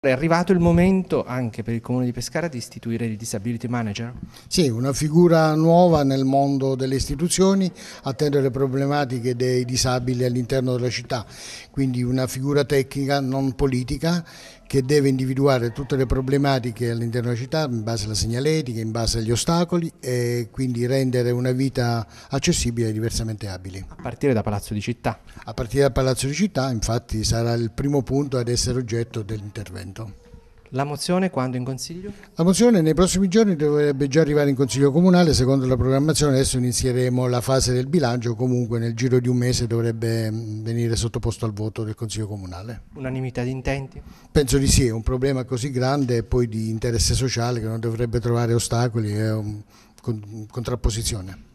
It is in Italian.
È arrivato il momento anche per il Comune di Pescara di istituire il Disability Manager? Sì, una figura nuova nel mondo delle istituzioni, attendere le problematiche dei disabili all'interno della città, quindi una figura tecnica non politica che deve individuare tutte le problematiche all'interno della città in base alla segnaletica, in base agli ostacoli e quindi rendere una vita accessibile ai diversamente abili. A partire da Palazzo di Città. A partire da Palazzo di Città infatti sarà il primo punto ad essere oggetto dell'intervento. La mozione quando in Consiglio? La mozione nei prossimi giorni dovrebbe già arrivare in Consiglio Comunale, secondo la programmazione adesso inizieremo la fase del bilancio, comunque nel giro di un mese dovrebbe mm, venire sottoposto al voto del Consiglio Comunale. Unanimità di intenti? Penso di sì, è un problema così grande e poi di interesse sociale che non dovrebbe trovare ostacoli e mm, contrapposizione.